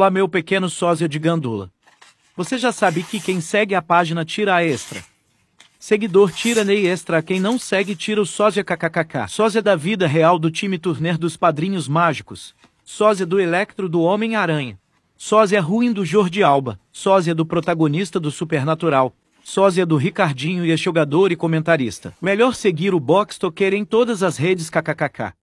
Olá meu pequeno sósia de gandula. Você já sabe que quem segue a página tira a extra. Seguidor tira Ney extra, quem não segue tira o sósia kkkk. Sósia da vida real do time Turner dos Padrinhos Mágicos. Sósia do Electro do Homem-Aranha. Sósia ruim do Jordi Alba. Sósia do protagonista do Supernatural. Sósia do Ricardinho e jogador e comentarista. Melhor seguir o Box Toqueira em todas as redes kkkk.